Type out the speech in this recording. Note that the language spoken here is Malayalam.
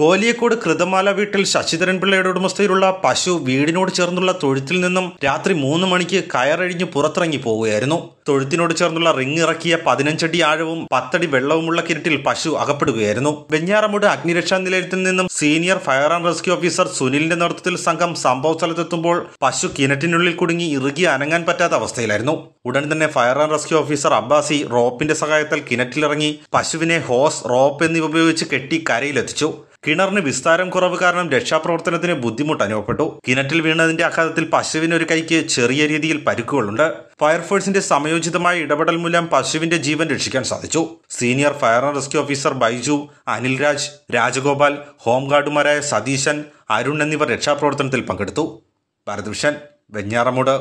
കോലിയക്കോട് കൃതമാല വീട്ടിൽ ശശിധരൻപിള്ളയുടെ ഉടമസ്ഥയിലുള്ള പശു വീടിനോട് ചേർന്നുള്ള തൊഴുത്തിൽ നിന്നും രാത്രി മൂന്ന് മണിക്ക് കയറഴിഞ്ഞ് പുറത്തിറങ്ങി പോവുകയായിരുന്നു തൊഴുത്തിനോട് ചേർന്നുള്ള റിങ് ഇറക്കിയ പതിനഞ്ചടി ആഴവും പത്തടി വെള്ളവുമുള്ള കിണറ്റിൽ പശു അകപ്പെടുകയായിരുന്നു വെഞ്ഞാറമൂട് അഗ്നിരക്ഷാ നിലയത്തിൽ നിന്നും senior fire and rescue officer സുനിലിന്റെ നേതൃത്വത്തിൽ സംഘം സംഭവ സ്ഥലത്തെത്തുമ്പോൾ പശു കിണറ്റിനുള്ളിൽ കുടുങ്ങി ഇറുകി അനങ്ങാൻ പറ്റാത്ത അവസ്ഥയിലായിരുന്നു ഉടൻ തന്നെ fire and rescue officer Abbasi റോപ്പിന്റെ സഹായത്താൽ കിണറ്റിലിറങ്ങി പശുവിനെ ഹോസ് റോപ്പ് എന്നിവ ഉപയോഗിച്ച് കെട്ടി കരയിലെത്തിച്ചു കിണറിന് വിസ്താരം കുറവ് കാരണം രക്ഷാപ്രവർത്തനത്തിന് ബുദ്ധിമുട്ട് അനുഭവപ്പെട്ടു കിണറ്റിൽ വീണതിന്റെ ആഘാതത്തിൽ പശുവിന് ഒരു കൈക്ക് ചെറിയ രീതിയിൽ പരുക്കുകളുണ്ട് ഫയർഫോഴ്സിന്റെ സമയോചിതമായ ഇടപെടൽ മൂലം പശുവിന്റെ ജീവൻ രക്ഷിക്കാൻ സാധിച്ചു senior fire and rescue officer Baiju Anilraj Rajagopal ഹോംഗാർഡുമാരായ സതീശൻ അരുൺ എന്നിവർ രക്ഷാപ്രവർത്തനത്തിൽ പങ്കെടുത്തു ഭാരത് വെഞ്ഞാറമൂട്